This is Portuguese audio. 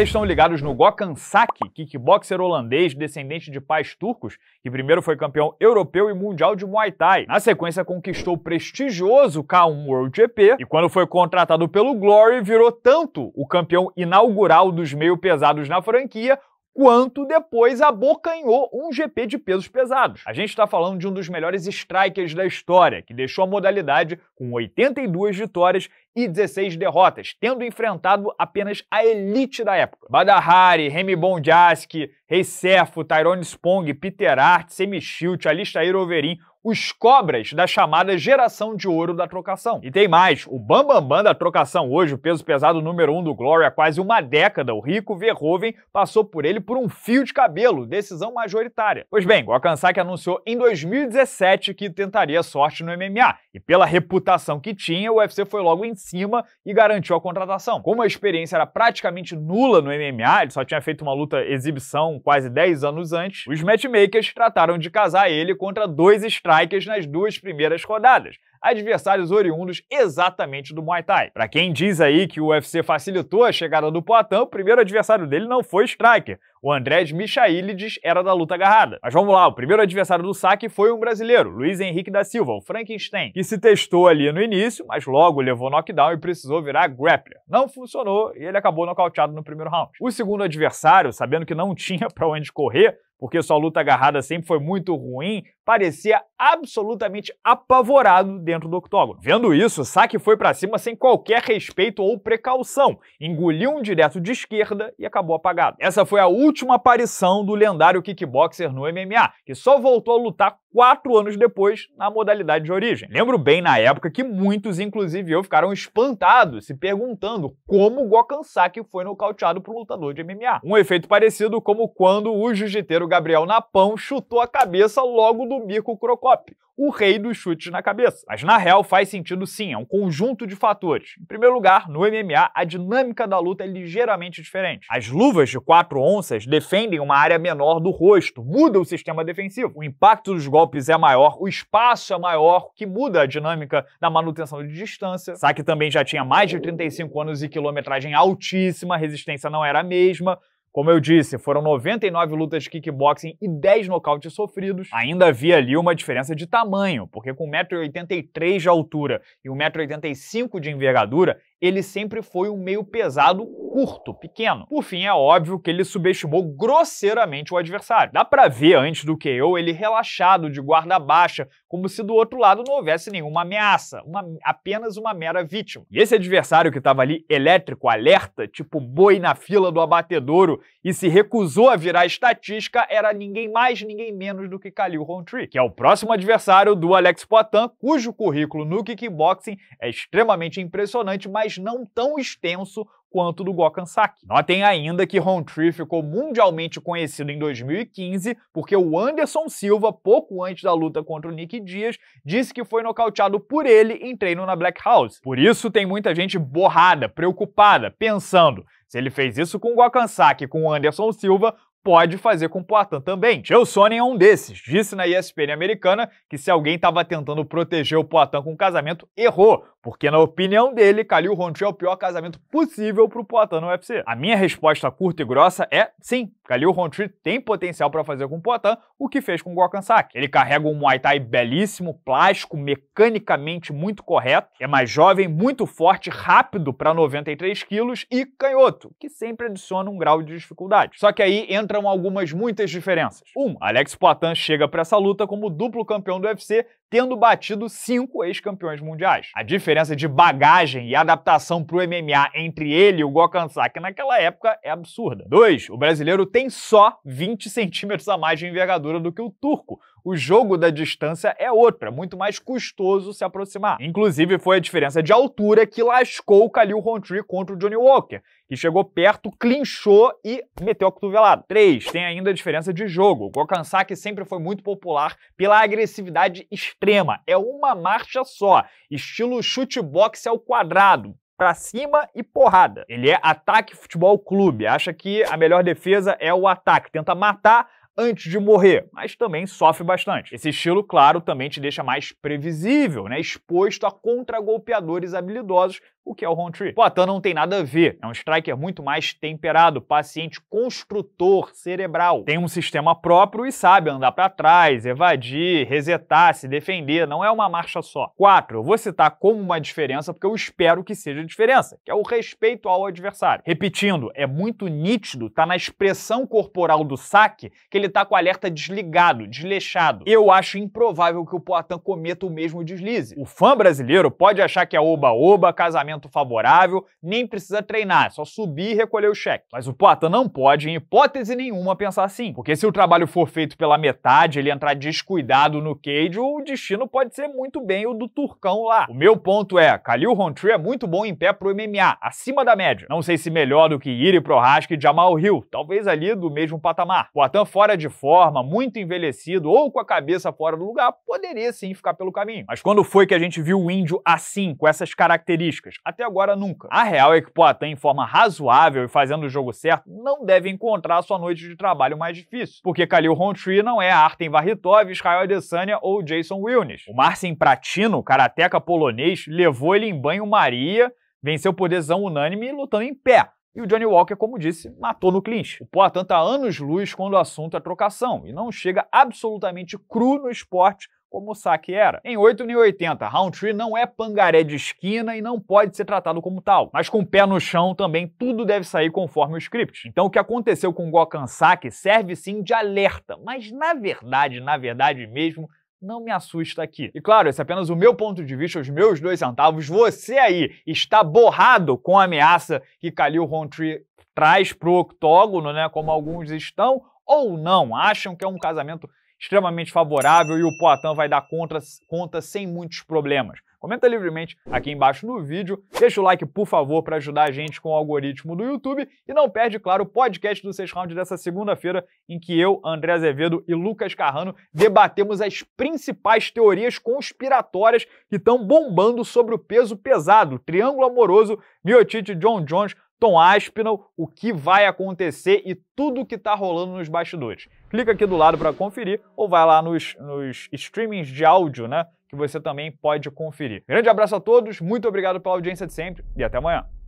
vocês estão ligados no Gokansaki, Saki, kickboxer holandês descendente de pais turcos, que primeiro foi campeão europeu e mundial de Muay Thai. Na sequência, conquistou o prestigioso K1 World GP e quando foi contratado pelo Glory, virou tanto o campeão inaugural dos meio pesados na franquia, quanto depois abocanhou um GP de pesos pesados. A gente está falando de um dos melhores strikers da história, que deixou a modalidade com 82 vitórias e 16 derrotas, tendo enfrentado apenas a elite da época. Badahari, Remy Bondjaski, Rei Serfo, Tyrone Spong, Peter Art, Semi Schilt, Alistair Overeem, os cobras da chamada geração de ouro da trocação. E tem mais, o bambambam bam, bam da trocação hoje, o peso pesado número um do Glory há quase uma década, o rico Verhoeven passou por ele por um fio de cabelo, decisão majoritária. Pois bem, o Saki anunciou em 2017 que tentaria sorte no MMA, e pela reputação que tinha, o UFC foi logo em cima e garantiu a contratação. Como a experiência era praticamente nula no MMA, ele só tinha feito uma luta exibição quase 10 anos antes, os matchmakers trataram de casar ele contra dois estratos strikers nas duas primeiras rodadas, adversários oriundos exatamente do Muay Thai. Para quem diz aí que o UFC facilitou a chegada do Poitin, o primeiro adversário dele não foi striker. O Andrés Michailides era da luta agarrada. Mas vamos lá, o primeiro adversário do saque foi um brasileiro, Luiz Henrique da Silva, o Frankenstein, que se testou ali no início, mas logo levou knockdown e precisou virar grappler. Não funcionou e ele acabou nocauteado no primeiro round. O segundo adversário, sabendo que não tinha para onde correr, porque sua luta agarrada sempre foi muito ruim, parecia absolutamente apavorado dentro do octógono. Vendo isso, Saki foi para cima sem qualquer respeito ou precaução, engoliu um direto de esquerda e acabou apagado. Essa foi a última aparição do lendário kickboxer no MMA, que só voltou a lutar quatro anos depois na modalidade de origem. Lembro bem na época que muitos, inclusive eu, ficaram espantados, se perguntando como Gokhan Saki foi nocauteado por um lutador de MMA. Um efeito parecido como quando o jiu-jiteiro Gabriel Napão chutou a cabeça logo do Mirko Crocop, o rei dos chutes na cabeça. Mas na real faz sentido sim, é um conjunto de fatores. Em primeiro lugar, no MMA, a dinâmica da luta é ligeiramente diferente. As luvas de quatro onças defendem uma área menor do rosto, muda o sistema defensivo. O impacto dos golpes é maior, o espaço é maior, o que muda a dinâmica da manutenção de distância. Saque também já tinha mais de 35 anos e quilometragem altíssima, resistência não era a mesma, como eu disse, foram 99 lutas de kickboxing e 10 nocautes sofridos. Ainda havia ali uma diferença de tamanho, porque com 1,83m de altura e 1,85m de envergadura, ele sempre foi um meio pesado curto, pequeno. Por fim, é óbvio que ele subestimou grosseiramente o adversário. Dá pra ver antes do KO ele relaxado, de guarda baixa, como se do outro lado não houvesse nenhuma ameaça, uma, apenas uma mera vítima. E esse adversário que tava ali elétrico, alerta, tipo boi na fila do abatedouro e se recusou a virar estatística, era ninguém mais, ninguém menos do que Khalil Rountree, que é o próximo adversário do Alex Poitin, cujo currículo no kickboxing é extremamente impressionante, mas mas não tão extenso quanto do Gokhan Saki. Notem ainda que Tree ficou mundialmente conhecido em 2015 porque o Anderson Silva, pouco antes da luta contra o Nick Dias, disse que foi nocauteado por ele em treino na Black House. Por isso tem muita gente borrada, preocupada, pensando se ele fez isso com o Gokhan Saki com o Anderson Silva, pode fazer com o Poitin também. Joe Sonnen é um desses. Disse na ESPN americana que se alguém estava tentando proteger o Poitin com o casamento, errou, porque na opinião dele, Khalil Rontri é o pior casamento possível para o Poitin no UFC. A minha resposta curta e grossa é sim, Khalil Rontri tem potencial para fazer com o Poitin o que fez com o Gokhan Ele carrega um Muay Thai belíssimo, plástico, mecanicamente muito correto, é mais jovem, muito forte, rápido para 93 quilos e canhoto, que sempre adiciona um grau de dificuldade. Só que aí entra encontram algumas muitas diferenças. 1. Um, Alex Poitin chega para essa luta como duplo campeão do UFC tendo batido cinco ex-campeões mundiais. A diferença de bagagem e adaptação para o MMA entre ele e o Gokansaki naquela época é absurda. 2. O brasileiro tem só 20 centímetros a mais de envergadura do que o turco, o jogo da distância é outro, é muito mais custoso se aproximar. Inclusive, foi a diferença de altura que lascou o Khalil Rountree contra o Johnny Walker, que chegou perto, clinchou e meteu a cotovelada. 3. Tem ainda a diferença de jogo. O Gokansaki sempre foi muito popular pela agressividade extrema extrema, é uma marcha só, estilo chute boxe ao quadrado, para cima e porrada. Ele é ataque futebol clube, acha que a melhor defesa é o ataque, tenta matar antes de morrer, mas também sofre bastante. Esse estilo, claro, também te deixa mais previsível, né? exposto a contragolpeadores habilidosos o que é o tree. Poitin não tem nada a ver, é um striker muito mais temperado, paciente construtor cerebral. Tem um sistema próprio e sabe andar para trás, evadir, resetar, se defender, não é uma marcha só. Quatro. Eu vou citar como uma diferença porque eu espero que seja diferença, que é o respeito ao adversário. Repetindo, é muito nítido, tá na expressão corporal do saque que ele tá com o alerta desligado, desleixado. Eu acho improvável que o Poitin cometa o mesmo deslize. O fã brasileiro pode achar que é oba-oba, casamento favorável, nem precisa treinar, é só subir e recolher o cheque. Mas o Poitin não pode, em hipótese nenhuma, pensar assim, porque se o trabalho for feito pela metade, ele entrar descuidado no cage, o destino pode ser muito bem o do Turcão lá. O meu ponto é, Khalil Rountree é muito bom em pé pro MMA, acima da média. Não sei se melhor do que Iri Prohaska e Jamal Hill, talvez ali do mesmo patamar. Poitin fora de forma, muito envelhecido ou com a cabeça fora do lugar, poderia sim ficar pelo caminho. Mas quando foi que a gente viu o índio assim, com essas características? Até agora, nunca. A real é que Poitin, em forma razoável e fazendo o jogo certo, não deve encontrar sua noite de trabalho mais difícil, porque Khalil Rountree não é Artem Varritov, Israel Adesanya ou Jason Wilnes. O Marcin Pratino, karateca polonês, levou ele em banho-maria, venceu por decisão unânime e lutando em pé. E o Johnny Walker, como disse, matou no clinch. O Poitin tá anos-luz quando o assunto é trocação e não chega absolutamente cru no esporte como o saque era. Em 8,80, Roundtree não é pangaré de esquina e não pode ser tratado como tal. Mas com o pé no chão também tudo deve sair conforme o script. Então o que aconteceu com o Gokan Saki serve sim de alerta, mas na verdade, na verdade mesmo, não me assusta aqui. E claro, esse é apenas o meu ponto de vista, os meus dois centavos. Você aí está borrado com a ameaça que Khalil Roundtree traz pro octógono, né, como alguns estão, ou não, acham que é um casamento extremamente favorável e o Poitin vai dar conta, conta sem muitos problemas. Comenta livremente aqui embaixo no vídeo, deixa o like, por favor, para ajudar a gente com o algoritmo do YouTube e não perde, claro, o podcast do 6 Round dessa segunda-feira em que eu, André Azevedo e Lucas Carrano debatemos as principais teorias conspiratórias que estão bombando sobre o peso pesado, triângulo amoroso, Miotite, John Jones, Tom Aspinall, o que vai acontecer e tudo o que está rolando nos bastidores. Clica aqui do lado para conferir ou vai lá nos, nos streamings de áudio, né? Que você também pode conferir. Grande abraço a todos, muito obrigado pela audiência de sempre e até amanhã.